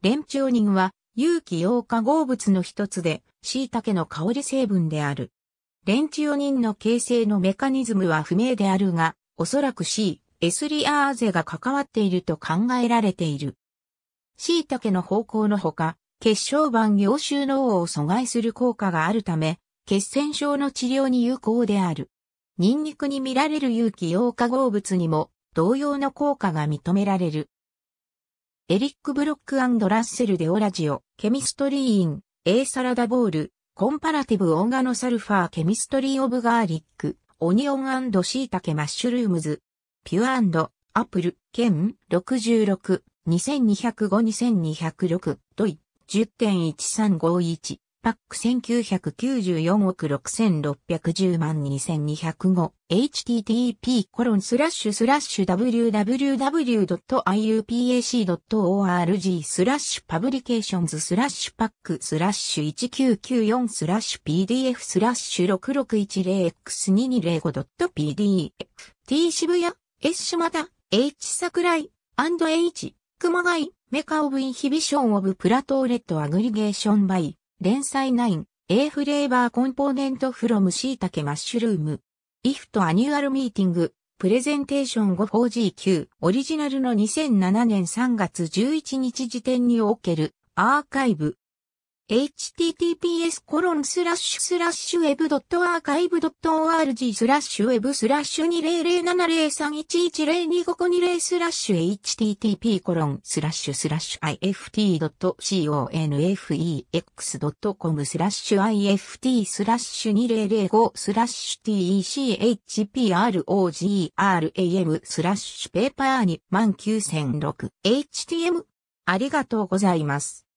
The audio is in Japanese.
連中人は有機溶化合物の一つで、椎茸の香り成分である。レンチオニンの形成のメカニズムは不明であるが、おそらく C、エスリアーゼが関わっていると考えられている。椎茸の方向のほか、血小板凝集脳を阻害する効果があるため、血栓症の治療に有効である。ニンニクに見られる有機溶化合物にも同様の効果が認められる。エリック・ブロックラッセル・デオラジオ、ケミストリー・イン、A サラダボール、コンパラティブ・オンガノサルファー・ケミストリー・オブ・ガーリック、オニオンシイタケマッシュルームズ、ピュアアップル、ケン、66、2205-2206、ドイ、10.1351。パック1994億6610万2205 http コロンスラッシュスラッシュ www.iupac.org スラッシュパブリケーションズスラッシュパックスラッシュ1994スラッシュ pdf スラッシュ 6610x2205.pdf t 渋谷 s 島田 h 桜井 &h 熊谷メカオブインヒビションオブプラトーレットアグリゲーションバイ連載 9A フレーバーコンポーネントフロムシイタケマッシュルーム IF とアニュアルミーティングプレゼンテーション 5-4GQ オリジナルの2007年3月11日時点におけるアーカイブ https コロンスラッシュスラッシュ web.archive.org スラッシュ web スラッシュ20070311025 20スラッシュ http コロンスラッシュスラッシュ ift.confex.com スラッシュ ift スラッシュ2005スラッシュ techprogram スラッシュペーパー9 0 0 6 htm ありがとうございます。